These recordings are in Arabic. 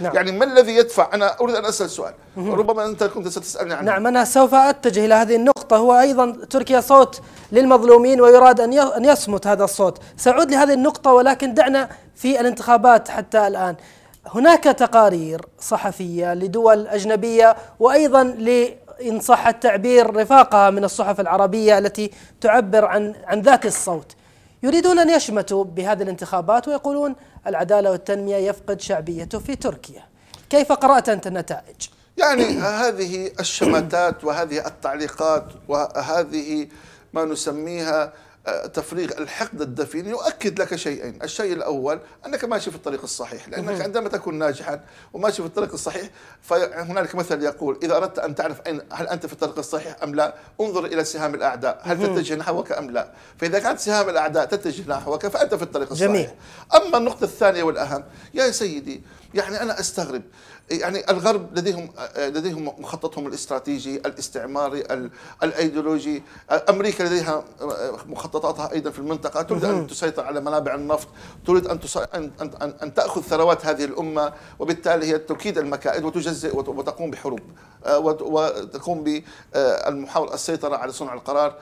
نعم. يعني ما الذي يدفع أنا أريد أن أسأل سؤال ربما أنت كنت ستسألني عنه نعم أنا سوف أتجه إلى هذه النقطة هو أيضا تركيا صوت للمظلومين ويراد أن أن يصمت هذا الصوت سأعود لهذه النقطة ولكن دعنا في الانتخابات حتى الآن هناك تقارير صحفية لدول أجنبية وأيضا إن صح التعبير رفاقها من الصحف العربية التي تعبر عن عن ذات الصوت يريدون أن يشمتوا بهذه الانتخابات ويقولون العدالة والتنمية يفقد شعبيته في تركيا كيف قرأت أنت النتائج؟ يعني هذه الشماتات وهذه التعليقات وهذه ما نسميها تفريغ الحقد الدفين يؤكد لك شيئين الشيء الأول أنك ماشي في الطريق الصحيح لأنك عندما تكون ناجحا وماشي في الطريق الصحيح فهنالك مثل يقول إذا أردت أن تعرف أين هل أنت في الطريق الصحيح أم لا انظر إلى سهام الأعداء هل تتجه نحوك أم لا فإذا كانت سهام الأعداء تتجه نحوك فأنت في الطريق الصحيح جميل. أما النقطة الثانية والأهم يا سيدي يعني أنا أستغرب يعني الغرب لديهم لديهم مخططهم الاستراتيجي الاستعماري الايديولوجي امريكا لديها مخطط مخططاتها ايضا في المنطقه، تريد ان تسيطر على منابع النفط، تريد ان أن, أن, أن تاخذ ثروات هذه الامه وبالتالي هي تكيد المكائد وتجزئ وتقوم بحروب آه، وتقوم بالمحاولة آه، السيطرة على صنع القرار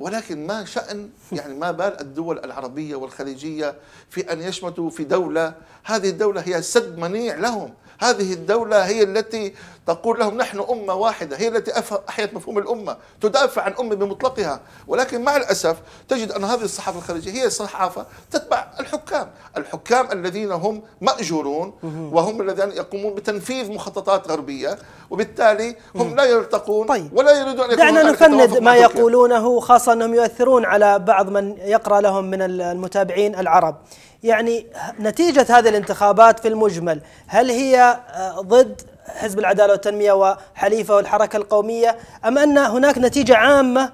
ولكن ما شأن يعني ما بال الدول العربية والخليجية في أن يشمتوا في دولة هذه الدولة هي سد منيع لهم هذه الدولة هي التي تقول لهم نحن أمة واحدة هي التي أحيت مفهوم الأمة تدافع عن أمة بمطلقها ولكن مع الأسف تجد أن هذه الصحافة الخليجية هي صحافة تتبع الحكام الحكام الذين هم مأجورون وهم الذين يقومون بتنفيذ مخططات غربية وبالتالي هم لا يرتقون طيب. ولا يريدون أن دعنا نفند ما يقولونه خاصة أنهم يؤثرون على بعض من يقرأ لهم من المتابعين العرب يعني نتيجة هذه الانتخابات في المجمل هل هي آه، ضد حزب العدالة والتنمية وحليفه والحركة القومية أم أن هناك نتيجة عامة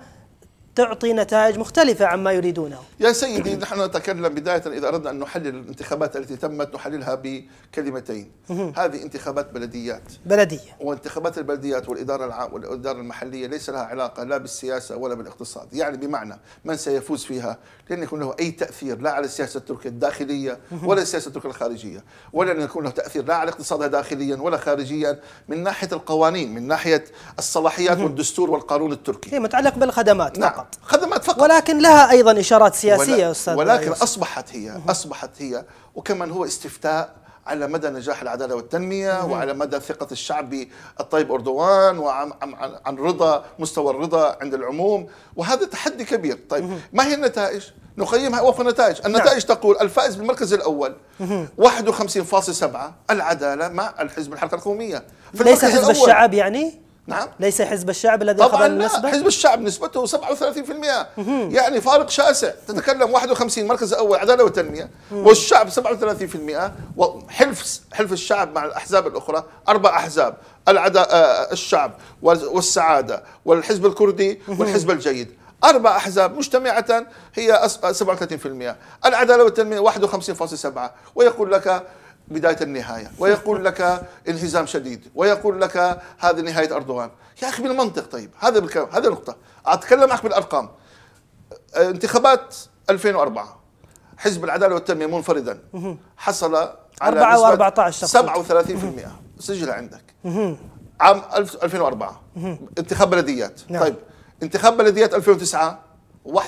تعطي نتائج مختلفة عما يريدونه يا سيدي نحن نتكلم بداية إذا أردنا أن نحلل الانتخابات التي تمت نحللها بكلمتين هذه انتخابات بلديات بلدية وانتخابات البلديات والإدارة العام والإدارة المحلية ليس لها علاقة لا بالسياسة ولا بالاقتصاد يعني بمعنى من سيفوز فيها لن يكون له أي تأثير لا على السياسة التركية الداخلية ولا السياسة التركية الخارجية ولن يكون له تأثير لا على اقتصادها داخليا ولا خارجيا من ناحية القوانين من ناحية الصلاحيات والدستور والقانون التركي هي متعلق بالخدمات نعم خدمات خدمات فقط ولكن لها أيضا إشارات سياسية ولا أستاذ ولكن يوسف. أصبحت هي أصبحت هي وكمان هو استفتاء على مدى نجاح العدالة والتنمية مم. وعلى مدى ثقة الشعب بالطيب أردوان وعن رضا مستوى الرضا عند العموم وهذا تحدي كبير طيب مم. ما هي النتائج؟ نقيمها وفق نعم. النتائج النتائج نعم. تقول الفائز بالمركز الأول 51.7 العدالة مع الحزب الحركة القومية في ليس حزب الشعب يعني؟ نعم ليس حزب الشعب الذي طبعا حزب الشعب نسبته 37% يعني فارق شاسع تتكلم 51 مركز اول عداله وتنميه والشعب 37% وحلف حلف الشعب مع الاحزاب الاخرى اربع احزاب العدا آه، الشعب والسعاده والحزب الكردي والحزب الجيد أربع أحزاب مجتمعة هي 37% العدالة والتنمية 51.7 ويقول لك بداية النهاية ويقول لك انهزام شديد ويقول لك هذه نهاية أردوغان يا أخي بالمنطق طيب هذا بالكلام هذا نقطة أتكلم معك بالأرقام انتخابات 2004 حزب العدالة والتنمية منفردا حصل على 4 و14 37% سجلها عندك عام 2004 انتخاب بلديات نعم. طيب انتخاب بلديات 2009 41%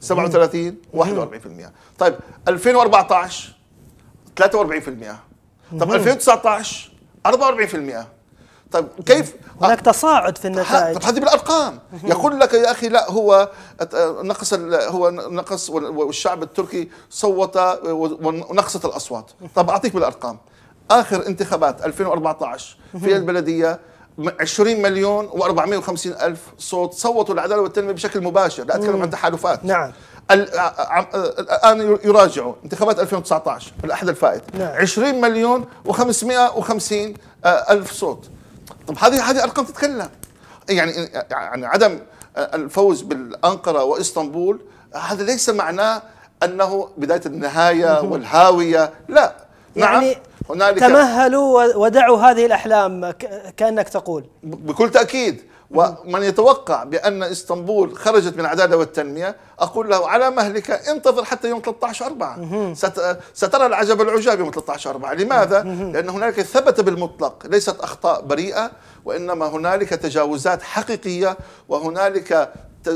37 41% طيب 2014 43% طب 2019 44% طيب كيف هناك تصاعد في النتائج طب هذه بالارقام يقول لك يا اخي لا هو نقص هو نقص والشعب التركي صوت ونقصت الاصوات طب اعطيك بالارقام اخر انتخابات 2014 في البلديه 20 مليون و450 الف صوت صوتوا للعداله والتنميه بشكل مباشر لا اتكلم عن تحالفات نعم الان يراجعوا انتخابات 2019 الاحد الفائت نعم. 20 مليون و550 الف صوت طب هذه هذه ارقام تتكلم يعني يعني عدم الفوز بالانقره واسطنبول هذا ليس معناه انه بدايه النهايه والهاويه لا يعني نعم يعني هنالك تمهلوا ودعوا هذه الأحلام كأنك تقول بكل تأكيد ومن يتوقع بأن اسطنبول خرجت من العدالة والتنمية أقول له على مهلك انتظر حتى يوم 13 4 سترى العجب العجاب يوم 13 4 لماذا؟ لأن هنالك ثبت بالمطلق ليست أخطاء بريئة وإنما هنالك تجاوزات حقيقية وهنالك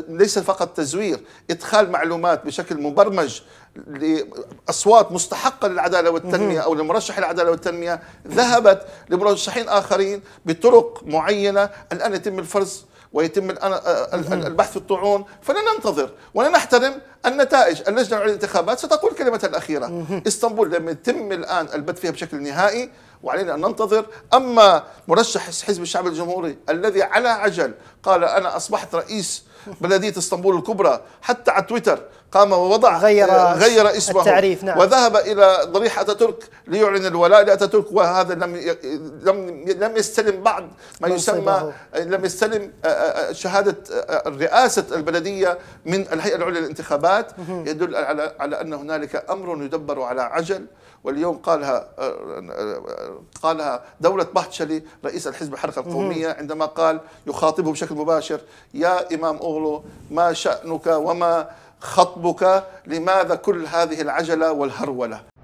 ليس فقط تزوير ادخال معلومات بشكل مبرمج لاصوات مستحقه للعداله والتنميه او لمرشح العداله والتنميه ذهبت لمرشحين اخرين بطرق معينه الان يتم الفرز ويتم آه، آه، البحث في الطعون فلننتظر ولنحترم النتائج اللجنه العليا للانتخابات ستقول كلمتها الاخيره اسطنبول لم يتم الان البت فيها بشكل نهائي وعلينا أن ننتظر أما مرشح حزب الشعب الجمهوري الذي على عجل قال أنا أصبحت رئيس بلدية اسطنبول الكبرى حتى على تويتر قام ووضع غير, غير اسمه التعريف نعم. وذهب إلى ضريح أتاتورك ليعلن الولاء لأتاتورك وهذا لم لم لم يستلم بعد ما يسمى لم يستلم آه، آه، شهادة آه، رئاسة البلدية من الهيئة العليا للانتخابات يدل على على أن هنالك أمر يدبر على عجل واليوم قالها قالها دولة بحتشلي رئيس الحزب الحركة القومية عندما قال يخاطبه بشكل مباشر يا إمام أغلو ما شأنك وما خطبك لماذا كل هذه العجلة والهرولة